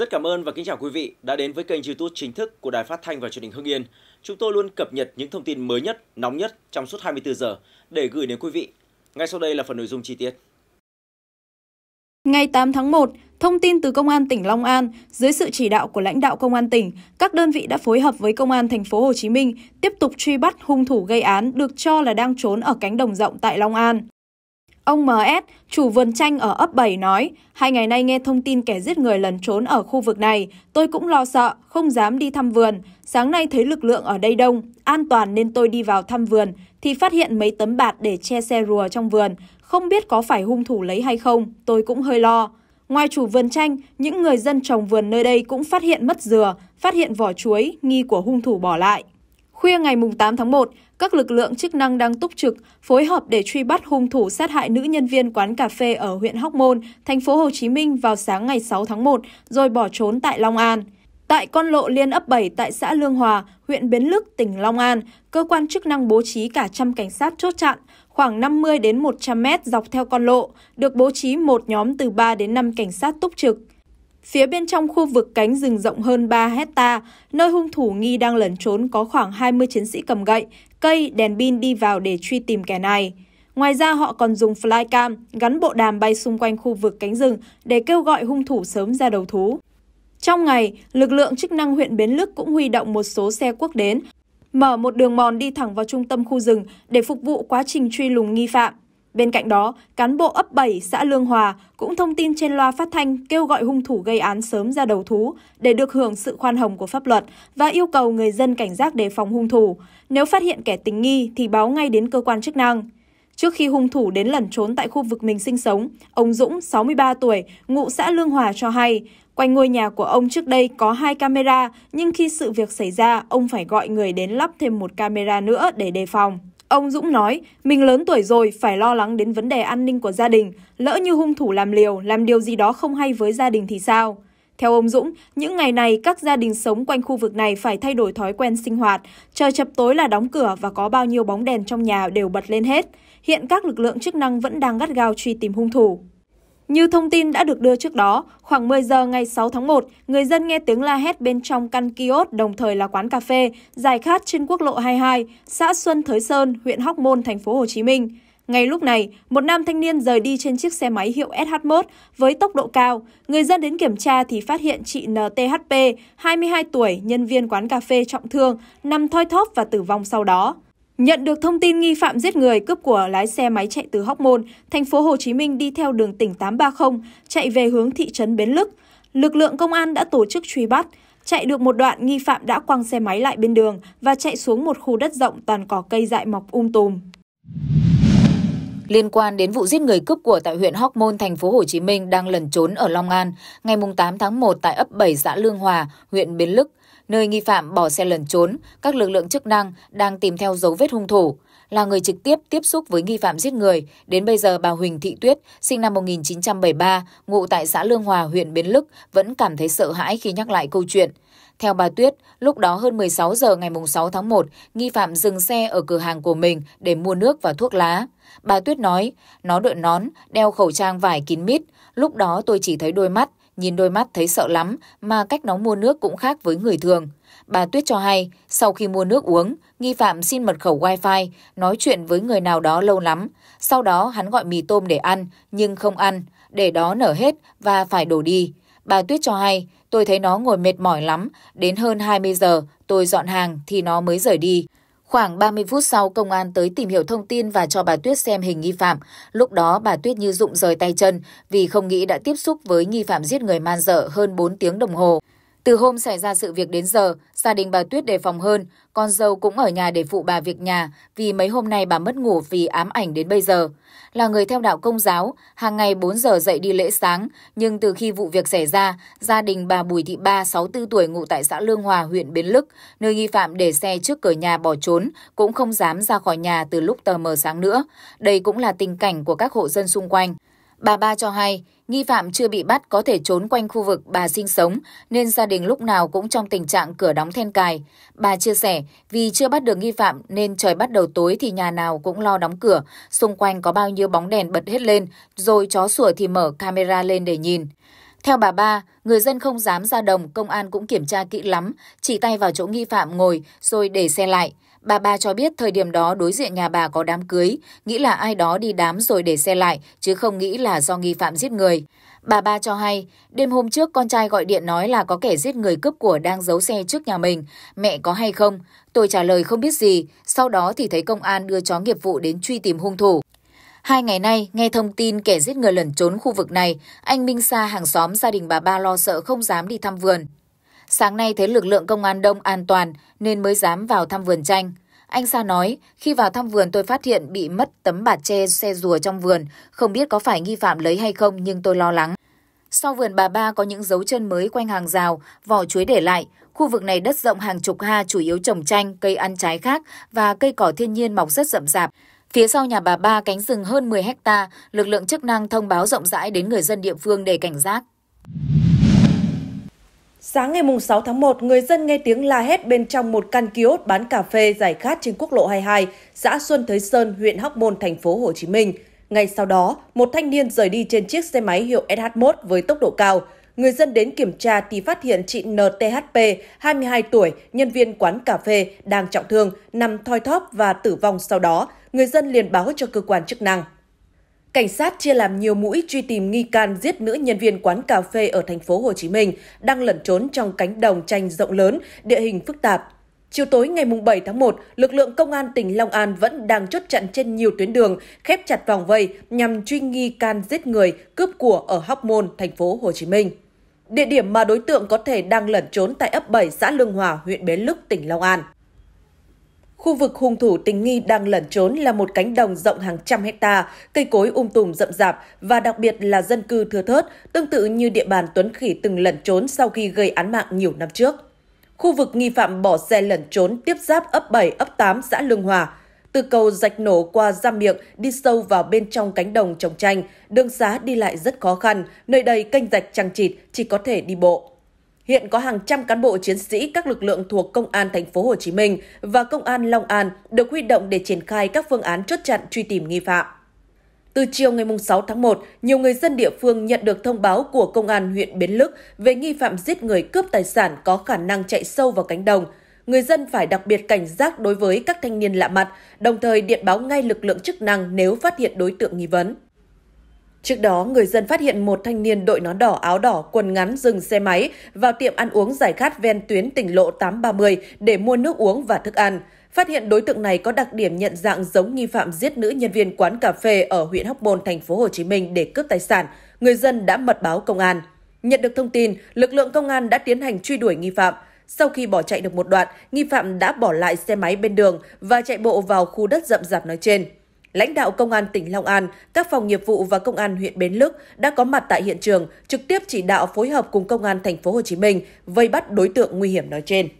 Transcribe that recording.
Rất cảm ơn và kính chào quý vị đã đến với kênh YouTube chính thức của Đài Phát thanh và Truyền hình Hưng Yên. Chúng tôi luôn cập nhật những thông tin mới nhất, nóng nhất trong suốt 24 giờ để gửi đến quý vị. Ngay sau đây là phần nội dung chi tiết. Ngày 8 tháng 1, thông tin từ Công an tỉnh Long An, dưới sự chỉ đạo của lãnh đạo Công an tỉnh, các đơn vị đã phối hợp với Công an thành phố Hồ Chí Minh tiếp tục truy bắt hung thủ gây án được cho là đang trốn ở cánh đồng rộng tại Long An. Ông MS, chủ vườn chanh ở ấp 7 nói, hai ngày nay nghe thông tin kẻ giết người lẩn trốn ở khu vực này, tôi cũng lo sợ, không dám đi thăm vườn. Sáng nay thấy lực lượng ở đây đông, an toàn nên tôi đi vào thăm vườn, thì phát hiện mấy tấm bạt để che xe rùa trong vườn. Không biết có phải hung thủ lấy hay không, tôi cũng hơi lo. Ngoài chủ vườn chanh, những người dân trồng vườn nơi đây cũng phát hiện mất dừa, phát hiện vỏ chuối, nghi của hung thủ bỏ lại. Khuya ngày 8 tháng 1, các lực lượng chức năng đang túc trực phối hợp để truy bắt hung thủ sát hại nữ nhân viên quán cà phê ở huyện Hóc Môn, thành phố Hồ Chí Minh vào sáng ngày 6 tháng 1 rồi bỏ trốn tại Long An. Tại con lộ liên ấp 7 tại xã Lương Hòa, huyện Bến Lức, tỉnh Long An, cơ quan chức năng bố trí cả trăm cảnh sát chốt chặn, khoảng 50 đến 100 mét dọc theo con lộ, được bố trí một nhóm từ 3 đến 5 cảnh sát túc trực. Phía bên trong khu vực cánh rừng rộng hơn 3 hecta, nơi hung thủ nghi đang lẩn trốn có khoảng 20 chiến sĩ cầm gậy, cây, đèn pin đi vào để truy tìm kẻ này. Ngoài ra họ còn dùng flycam gắn bộ đàm bay xung quanh khu vực cánh rừng để kêu gọi hung thủ sớm ra đầu thú. Trong ngày, lực lượng chức năng huyện Bến Lức cũng huy động một số xe quốc đến, mở một đường mòn đi thẳng vào trung tâm khu rừng để phục vụ quá trình truy lùng nghi phạm. Bên cạnh đó, cán bộ ấp 7 xã Lương Hòa cũng thông tin trên loa phát thanh kêu gọi hung thủ gây án sớm ra đầu thú để được hưởng sự khoan hồng của pháp luật và yêu cầu người dân cảnh giác đề phòng hung thủ. Nếu phát hiện kẻ tình nghi thì báo ngay đến cơ quan chức năng. Trước khi hung thủ đến lẩn trốn tại khu vực mình sinh sống, ông Dũng, 63 tuổi, ngụ xã Lương Hòa cho hay, quanh ngôi nhà của ông trước đây có hai camera, nhưng khi sự việc xảy ra, ông phải gọi người đến lắp thêm một camera nữa để đề phòng. Ông Dũng nói, mình lớn tuổi rồi phải lo lắng đến vấn đề an ninh của gia đình, lỡ như hung thủ làm liều, làm điều gì đó không hay với gia đình thì sao? Theo ông Dũng, những ngày này các gia đình sống quanh khu vực này phải thay đổi thói quen sinh hoạt, trời chập tối là đóng cửa và có bao nhiêu bóng đèn trong nhà đều bật lên hết. Hiện các lực lượng chức năng vẫn đang gắt gao truy tìm hung thủ. Như thông tin đã được đưa trước đó, khoảng 10 giờ ngày 6 tháng 1, người dân nghe tiếng la hét bên trong căn kiosk đồng thời là quán cà phê, dài khát trên quốc lộ 22, xã Xuân Thới Sơn, huyện Hóc Môn, thành phố Hồ Chí Minh. Ngay lúc này, một nam thanh niên rời đi trên chiếc xe máy hiệu SH1 với tốc độ cao. Người dân đến kiểm tra thì phát hiện chị NTHP, 22 tuổi, nhân viên quán cà phê trọng thương, nằm thoi thóp và tử vong sau đó. Nhận được thông tin nghi phạm giết người cướp của lái xe máy chạy từ Hóc Môn, thành phố Hồ Chí Minh đi theo đường tỉnh 830 chạy về hướng thị trấn Bến Lức. Lực lượng công an đã tổ chức truy bắt. Chạy được một đoạn, nghi phạm đã quăng xe máy lại bên đường và chạy xuống một khu đất rộng toàn cỏ cây dại mọc um tùm. Liên quan đến vụ giết người cướp của tại huyện Hóc Môn, thành phố Hồ Chí Minh đang lẩn trốn ở Long An, ngày 8 tháng 1 tại ấp 7 xã Lương Hòa, huyện Bến Lức, Nơi nghi phạm bỏ xe lẩn trốn, các lực lượng chức năng đang tìm theo dấu vết hung thủ. Là người trực tiếp tiếp xúc với nghi phạm giết người, đến bây giờ bà Huỳnh Thị Tuyết, sinh năm 1973, ngụ tại xã Lương Hòa, huyện Bến Lức, vẫn cảm thấy sợ hãi khi nhắc lại câu chuyện. Theo bà Tuyết, lúc đó hơn 16 giờ ngày 6 tháng 1, nghi phạm dừng xe ở cửa hàng của mình để mua nước và thuốc lá. Bà Tuyết nói, nó đội nón, đeo khẩu trang vải kín mít, lúc đó tôi chỉ thấy đôi mắt, Nhìn đôi mắt thấy sợ lắm mà cách nó mua nước cũng khác với người thường. Bà Tuyết cho hay, sau khi mua nước uống, nghi phạm xin mật khẩu wifi, nói chuyện với người nào đó lâu lắm. Sau đó hắn gọi mì tôm để ăn, nhưng không ăn, để đó nở hết và phải đổ đi. Bà Tuyết cho hay, tôi thấy nó ngồi mệt mỏi lắm, đến hơn 20 giờ, tôi dọn hàng thì nó mới rời đi. Khoảng 30 phút sau, công an tới tìm hiểu thông tin và cho bà Tuyết xem hình nghi phạm. Lúc đó, bà Tuyết như rụng rời tay chân vì không nghĩ đã tiếp xúc với nghi phạm giết người man dợ hơn 4 tiếng đồng hồ. Từ hôm xảy ra sự việc đến giờ, gia đình bà Tuyết đề phòng hơn, con dâu cũng ở nhà để phụ bà việc nhà vì mấy hôm nay bà mất ngủ vì ám ảnh đến bây giờ. Là người theo đạo công giáo, hàng ngày 4 giờ dậy đi lễ sáng, nhưng từ khi vụ việc xảy ra, gia đình bà Bùi Thị Ba, 64 tuổi ngụ tại xã Lương Hòa, huyện Bến Lức, nơi nghi phạm để xe trước cửa nhà bỏ trốn, cũng không dám ra khỏi nhà từ lúc tờ mờ sáng nữa. Đây cũng là tình cảnh của các hộ dân xung quanh. Bà Ba cho hay, nghi phạm chưa bị bắt có thể trốn quanh khu vực bà sinh sống, nên gia đình lúc nào cũng trong tình trạng cửa đóng then cài. Bà chia sẻ, vì chưa bắt được nghi phạm nên trời bắt đầu tối thì nhà nào cũng lo đóng cửa, xung quanh có bao nhiêu bóng đèn bật hết lên, rồi chó sủa thì mở camera lên để nhìn. Theo bà Ba, người dân không dám ra đồng, công an cũng kiểm tra kỹ lắm, chỉ tay vào chỗ nghi phạm ngồi rồi để xe lại. Bà bà cho biết thời điểm đó đối diện nhà bà có đám cưới, nghĩ là ai đó đi đám rồi để xe lại, chứ không nghĩ là do nghi phạm giết người. Bà ba cho hay, đêm hôm trước con trai gọi điện nói là có kẻ giết người cướp của đang giấu xe trước nhà mình, mẹ có hay không? Tôi trả lời không biết gì, sau đó thì thấy công an đưa chó nghiệp vụ đến truy tìm hung thủ. Hai ngày nay, nghe thông tin kẻ giết người lẩn trốn khu vực này, anh Minh Sa hàng xóm gia đình bà ba lo sợ không dám đi thăm vườn. Sáng nay thấy lực lượng công an đông an toàn nên mới dám vào thăm vườn chanh. Anh Sa nói, khi vào thăm vườn tôi phát hiện bị mất tấm bạt tre xe rùa trong vườn, không biết có phải nghi phạm lấy hay không nhưng tôi lo lắng. Sau vườn bà ba có những dấu chân mới quanh hàng rào, vỏ chuối để lại. Khu vực này đất rộng hàng chục ha chủ yếu trồng chanh, cây ăn trái khác và cây cỏ thiên nhiên mọc rất rậm rạp. Phía sau nhà bà ba cánh rừng hơn 10 hecta, lực lượng chức năng thông báo rộng rãi đến người dân địa phương để cảnh giác. Sáng ngày 6 tháng 1, người dân nghe tiếng la hét bên trong một căn kiosk bán cà phê giải khát trên quốc lộ 22, xã Xuân Thới Sơn, huyện Hóc Môn, thành phố Hồ Chí Minh. Ngay sau đó, một thanh niên rời đi trên chiếc xe máy hiệu SH1 với tốc độ cao. Người dân đến kiểm tra thì phát hiện chị NTHP, 22 tuổi, nhân viên quán cà phê, đang trọng thương, nằm thoi thóp và tử vong sau đó. Người dân liền báo cho cơ quan chức năng. Cảnh sát chia làm nhiều mũi truy tìm nghi can giết nữ nhân viên quán cà phê ở thành phố Hồ Chí Minh đang lẩn trốn trong cánh đồng tranh rộng lớn, địa hình phức tạp. Chiều tối ngày 7 tháng 1, lực lượng công an tỉnh Long An vẫn đang chốt chặn trên nhiều tuyến đường, khép chặt vòng vây nhằm truy nghi can giết người, cướp của ở Hóc Môn, thành phố Hồ Chí Minh. Địa điểm mà đối tượng có thể đang lẩn trốn tại ấp 7 xã Lương Hòa, huyện Bến Lức, tỉnh Long An. Khu vực hung thủ tình nghi đang lẩn trốn là một cánh đồng rộng hàng trăm hecta, cây cối um tùm rậm rạp và đặc biệt là dân cư thưa thớt, tương tự như địa bàn Tuấn Khỉ từng lẩn trốn sau khi gây án mạng nhiều năm trước. Khu vực nghi phạm bỏ xe lẩn trốn tiếp giáp ấp 7, ấp 8 xã Lương Hòa. Từ cầu rạch nổ qua Giam Miệng đi sâu vào bên trong cánh đồng trồng chanh, đường xá đi lại rất khó khăn, nơi đây canh rạch trăng chịt chỉ có thể đi bộ. Hiện có hàng trăm cán bộ chiến sĩ các lực lượng thuộc Công an thành phố Hồ Chí Minh và Công an Long An được huy động để triển khai các phương án chốt chặn truy tìm nghi phạm. Từ chiều ngày 6 tháng 1, nhiều người dân địa phương nhận được thông báo của Công an huyện Bến Lức về nghi phạm giết người cướp tài sản có khả năng chạy sâu vào cánh đồng. Người dân phải đặc biệt cảnh giác đối với các thanh niên lạ mặt, đồng thời điện báo ngay lực lượng chức năng nếu phát hiện đối tượng nghi vấn. Trước đó, người dân phát hiện một thanh niên đội nón đỏ áo đỏ quần ngắn dừng xe máy vào tiệm ăn uống giải khát ven tuyến tỉnh lộ 830 để mua nước uống và thức ăn. Phát hiện đối tượng này có đặc điểm nhận dạng giống nghi phạm giết nữ nhân viên quán cà phê ở huyện Hóc Môn, thành phố Hồ Chí Minh để cướp tài sản. Người dân đã mật báo công an. Nhận được thông tin, lực lượng công an đã tiến hành truy đuổi nghi phạm. Sau khi bỏ chạy được một đoạn, nghi phạm đã bỏ lại xe máy bên đường và chạy bộ vào khu đất rậm rạp nói trên. Lãnh đạo Công an tỉnh Long An, các phòng nghiệp vụ và Công an huyện Bến Lức đã có mặt tại hiện trường, trực tiếp chỉ đạo phối hợp cùng Công an thành phố Hồ Chí Minh vây bắt đối tượng nguy hiểm nói trên.